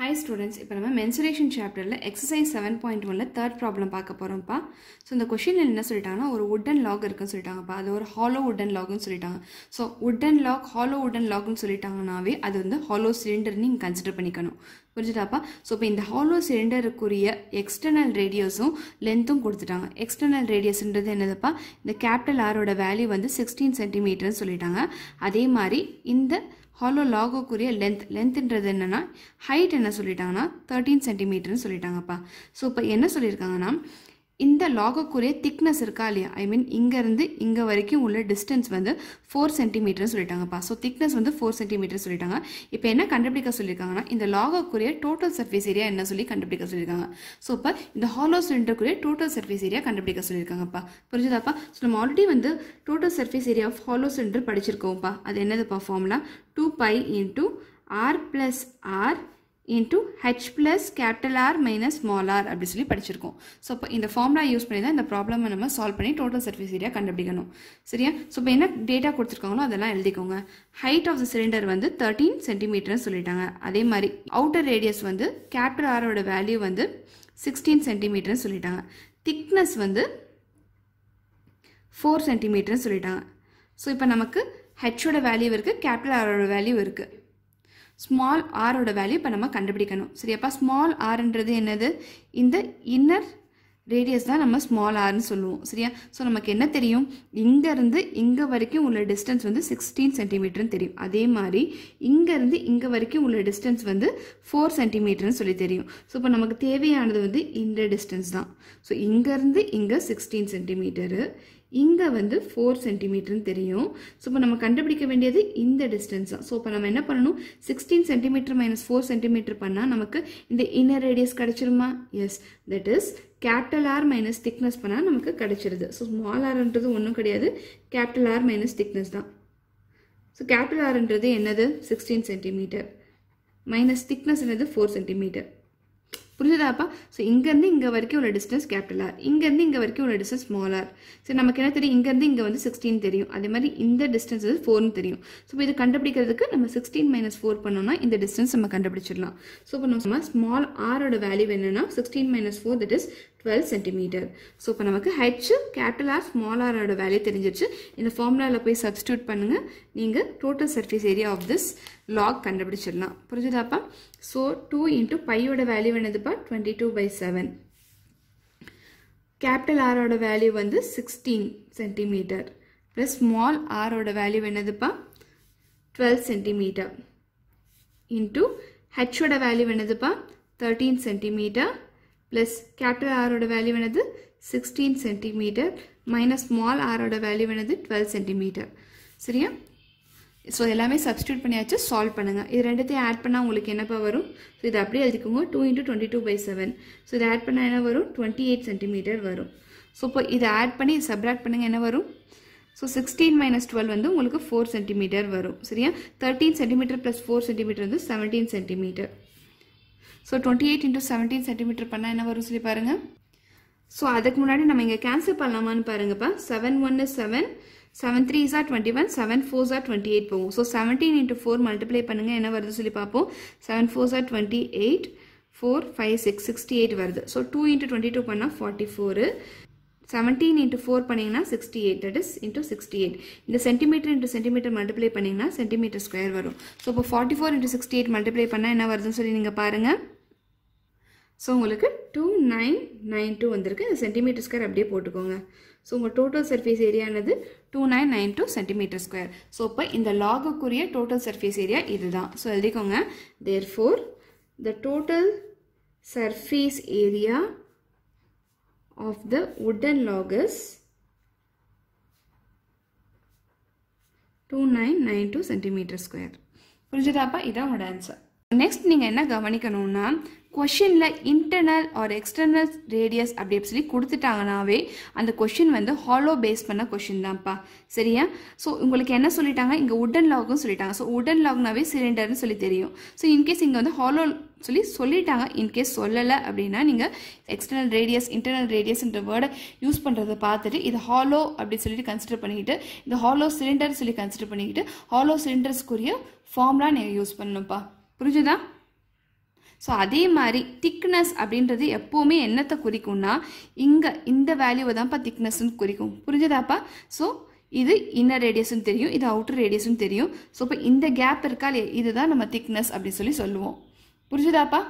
high students இப்போ நம்ம mensuration சாப்டரில் எக்ஸசைஸ் செவன் பாயிண்ட் ஒனில் தேர்ட் ப்ராப்ளம் பார்க்க போகிறோம்ப்பா ஸோ இந்த கொஷினில் என்ன சொல்லிட்டாங்கன்னா ஒரு உட்டன் லாக் இருக்குன்னு சொல்லிட்டாங்கப்பா அது ஒரு ஹாலோ உட்டன் லாக்னு சொல்லிட்டாங்க so wooden log hollow wooden லாக்னு சொல்லிட்டாங்கனாவே அது வந்து ஹாலோ சிலிண்டர் நீங்கள் கன்சிடர் பண்ணிக்கணும் புரிஞ்சுதாப்பா ஸோ இப்போ இந்த ஹாலோ சிலிண்டருக்குரிய எக்ஸ்டர்னல் ரேடியஸும் லென்த்தும் கொடுத்துட்டாங்க எக்ஸ்டர்னல் ரேடியஸ்ன்றது என்னதுப்பா இந்த கேபிட்டல் ஆரோட வேல்யூ வந்து சிக்ஸ்டீன் சென்டிமீட்டர்னு சொல்லிட்டாங்க அதே மாதிரி இந்த ஹாலோ லாகோக்குரிய லென்த் லென்த்ன்றது என்னென்னா ஹைட் என்ன சொல்லிட்டாங்கன்னா தேர்ட்டீன் சென்டிமீட்டர்னு சொல்லிட்டாங்கப்பா ஸோ இப்போ என்ன சொல்லியிருக்காங்கன்னா இந்த லாகுக்குரிய திக்னஸ் இருக்கா இல்லையா ஐ மீன் இங்கேருந்து இங்கே வரைக்கும் உள்ள டிஸ்டன்ஸ் வந்து ஃபோர் சென்டிமீட்டர்னு சொல்லிட்டாங்கப்பா ஸோ திக்னஸ் வந்து ஃபோர் சென்டிமீட்டர் சொல்லிட்டாங்க இப்போ என்ன கண்டுபிடிக்க சொல்லியிருக்காங்கன்னா இந்த லாகுக்குரிய டோட்டல் சர்ஃபேஸ் ஏரியா என்ன சொல்லி கண்டுபிடிக்க சொல்லியிருக்காங்க ஸோ இப்போ இந்த ஹாலோ சிலிண்டருக்குரிய டோட்டல் சர்ஃபேஸ் ஏரியா கண்டுபிடிக்க சொல்லியிருக்காங்கப்பா புரிஞ்சுதாப்பா ஸோ நம்ம ஆல்ரெடி வந்து total surface area of hollow cylinder படிச்சிருக்கோம்ப்பா அது என்னதுப்பா formula two pi into R plus R into H plus capital R minus small R அப்படி சொல்லி படிச்சிருக்கோம் ஸோ இப்போ இந்த ஃபார்முலா யூஸ் பண்ணி தான் இந்த ப்ராப்ளமை நம்ம சால்வ் பண்ணி டோட்டல் சர்ஃபேஸ் ஏரியா கண்டுபிடிக்கணும் சரியா ஸோ இப்போ என்ன டேட்டா கொடுத்துருக்காங்களோ அதெல்லாம் எழுதிக்கோங்க ஹைட் ஆஃப் த சிலிண்டர் வந்து தேர்ட்டீன் சென்டிமீட்டர்னு சொல்லிட்டாங்க அதே மாதிரி அவுட்டர் ரேடியஸ் வந்து கேபிட்டல் ஆரோட வேல்யூ வந்து சிக்ஸ்டீன் சென்டிமீட்டர்னு சொல்லிட்டாங்க திக்னஸ் வந்து ஃபோர் சென்டிமீட்டர்னு சொல்லிட்டாங்க ஸோ இப்போ நமக்கு ஹெச்சோட வேல்யூ இருக்குது கேபிட்டல் ஆரோட வேல்யூ இருக்குது ஸ்மால் ஆரோட வேல்யூ இப்போ நம்ம கண்டுபிடிக்கணும் சரியாப்பா ஸ்மால் ஆர்ன்றது என்னது இந்த இன்னர் ரேடியஸ் தான் நம்ம ஸ்மால் ஆர்னு சொல்லுவோம் சரியா ஸோ நமக்கு என்ன தெரியும் இங்கேருந்து இங்கே வரைக்கும் உள்ள டிஸ்டன்ஸ் வந்து சிக்ஸ்டீன் சென்டிமீட்டர்னு தெரியும் அதே மாதிரி இங்கேருந்து இங்கே வரைக்கும் உள்ள டிஸ்டன்ஸ் வந்து ஃபோர் சென்டிமீட்டர்னு சொல்லி தெரியும் ஸோ இப்போ நமக்கு தேவையானது வந்து இந்த டிஸ்டன்ஸ் தான் ஸோ இங்கேருந்து இங்கே சிக்ஸ்டீன் சென்டிமீட்டரு இங்கே வந்து ஃபோர் சென்டிமீட்டர்னு தெரியும் ஸோ இப்போ நம்ம கண்டுபிடிக்க வேண்டியது இந்த டிஸ்டன்ஸ் தான் ஸோ இப்போ நம்ம என்ன பண்ணணும் sixteen centimetre minus four centimetre பண்ணால் நமக்கு இந்த இன்னர் ரேடியஸ் கிடச்சிருமா yes that is capital R minus thickness பண்ணால் நமக்கு கிடச்சிருது ஸோ ஸ்மால் ஆர்ன்றது ஒன்றும் கிடையாது கேபிட்டல் ஆர் மைனஸ் திக்னஸ் தான் ஸோ கேபிட்டல் ஆர்ன்றது என்னது சிக்ஸ்டீன் சென்டிமீட்டர் மைனஸ் திக்னஸ் என்னது ஃபோர் சென்டிமீட்டர் புரிஞ்சுதாப்பா ஸோ இங்கேருந்து இங்கே வரைக்கும் உள்ள டிஸ்டன்ஸ் கேபிட்டல் ஆர் இங்கேருந்து இங்கே வரைக்கும் உள்ள டிஸ்டன்ஸ் ஸ்மால் ஆர் ஸோ நமக்கு என்ன தெரியும் இங்கேருந்து இங்கே வந்து சிக்ஸ்டீன் தெரியும் அதே மாதிரி இந்த டிஸ்டன்ஸ் வந்து ஃபோர்னு தெரியும் ஸோ இப்போ இது கண்டுபிடிக்கிறதுக்கு நம்ம சிக்ஸ்டீன் மைனஸ் ஃபோர் பண்ணோம்னா இந்த டிஸ்டன்ஸ் நம்ம கண்டுபிடிச்சிடலாம் ஸோ இப்போ நம்ம ஸ்மால் ஆரோட வேல்யூ என்னன்னா sixteen minus four that is twelve centimetre so இப்போ நமக்கு ஹெச் கேபிட்டல் ஆர் ஸ்மால் ஆரோட வேல்யூ தெரிஞ்சிருச்சு இந்த ஃபார்முலாவில் போய் சப்ஸ்டியூட் பண்ணுங்கள் நீங்கள் total surface area of this log கண்டுபிடிச்சிடலாம் புரிஞ்சுதாப்பா ஸோ டூ இன்ட்டு பையோட வேல்யூ என்னதுப்பா twenty two by seven capital ஆரோட வேல்யூ வந்து சிக்ஸ்டீன் சென்டிமீட்டர் ப்ளஸ் ஸ்மால் ஆரோட வேல்யூ என்னதுப்பா டுவெல் சென்டிமீட்டர் இன்ட்டு ஹெச்சோட வேல்யூ என்னதுப்பா தேர்ட்டீன் சென்டிமீட்டர் ப்ளஸ் கேபிட்டல் ஆரோட value 16 sixteen centimetre minus small ஆரோட வேல்யூ என்னது டுவெல் சென்டிமீட்டர் சரியா ஸோ எல்லாமே substitute பண்ணியாச்சு சால்வ் பண்ணுங்க இது ரெண்டுத்தையும் ஆட் பண்ணால் உங்களுக்கு என்னப்பா வரும் ஸோ இது அப்படியே எழுதிக்கோங்க two into twenty two by seven so இது ஆட் பண்ணால் என்ன வரும் டுவெண்ட்டி எயிட் வரும் ஸோ இப்போ இதை ஆட் பண்ணி சப்ராக்ட் பண்ணுங்கள் என்ன வரும் ஸோ சிக்ஸ்டீன் மைனஸ் டுவெல் வந்து உங்களுக்கு ஃபோர் சென்டிமீட்டர் வரும் சரியா thirteen centimetre plus four centimetre வந்து seventeen centimetre so twenty eight into seventeen centimetre பண்ணால் என்ன வரும் சொல்லி பாருங்கள் ஸோ அதுக்கு முன்னாடி நம்ம இங்கே கேன்சல் பண்ணலாமான்னு பாருங்கப்பா செவன் ஒன்று seven seven three threes are twenty one seven four fours are twenty eight போகும் so seventeen into four multiply பண்ணுங்கள் என்ன வருது சொல்லி பார்ப்போம் seven four fours are twenty eight four five six sixty eight வருது so two into twenty two பண்ணால் forty four seventeen into four பண்ணிங்கன்னா sixty eight that is into sixty eight இந்த centimetre into centimetre multiply பண்ணிங்கன்னா centimetre square வரும் so இப்போ forty four into sixty eight multiply பண்ணால் என்ன வருதுன்னு சொல்லி நீங்கள் பாருங்கள் ஸோ உங்களுக்கு டூ நைன் நைன் டூ வந்திருக்கு இந்த சென்டிமீட்டர் ஸ்கொயர் அப்படியே போட்டுக்கோங்க ஸோ உங்கள் டோட்டல் சர்ஃபேஸ் ஏரியானது two nine nine two centimetre square so இப்போ இந்த லாகுக்குரிய டோட்டல் சர்ஃபேஸ் ஏரியா இதுதான் ஸோ எழுதிக்கோங்க therefore the total surface area of the wooden logs two nine nine two centimetre square புரிஞ்சுதாப்பா இதான் உங்களோட ஆன்சர் நெக்ஸ்ட் நீங்கள் என்ன கவனிக்கணும்னா கொஷினில் இன்டர்னல் ஆர் எக்ஸ்டர்னல் ரேடியஸ் அப்படின்னு சொல்லி கொடுத்துட்டாங்கனாவே அந்த கொஷின் வந்து ஹாலோ பேஸ் பண்ண கொஷின் தான்ப்பா சரியா ஸோ உங்களுக்கு என்ன சொல்லிட்டாங்க இங்கே உடன் லாக்னு சொல்லிட்டாங்க ஸோ உடன் லாக்னாவே சிலிண்டர்னு சொல்லி தெரியும் ஸோ இன்கேஸ் இங்கே வந்து ஹாலோ சொல்லி சொல்லிட்டாங்க இன்கேஸ் சொல்லலை அப்படின்னா நீங்கள் எக்ஸ்டர்னல் ரேடியஸ் இன்டர்னல் ரேடியஸ்ன்ற வேர்டை யூஸ் பண்ணுறதை பார்த்துட்டு இது ஹாலோ அப்படின்னு சொல்லிட்டு கன்சிடர் பண்ணிக்கிட்டு இது ஹாலோ சிலிண்டர்னு சொல்லி கன்சிடர் பண்ணிக்கிட்டு ஹாலோ சிலிண்டர்ஸ்க்குரிய ஃபார்ம்லாம் நீங்கள் யூஸ் பண்ணணும்ப்பா புரிஞ்சுதா ஸோ அதே மாதிரி திக்னஸ் அப்படின்றது எப்போவுமே என்னத்தை குறிக்கும்னா இங்கே இந்த வேல்யூவை தான்ப்பா திக்னஸ்ன்னு குறிக்கும் புரிஞ்சுதாப்பா ஸோ இது இன்னர் ரேடியஸும் தெரியும் இது அவுட்டர் ரேடியஸும் தெரியும் ஸோ இப்போ இந்த கேப் இருக்கா இதுதான் நம்ம திக்னஸ் அப்படின்னு சொல்லி சொல்லுவோம் புரிஞ்சுதாப்பா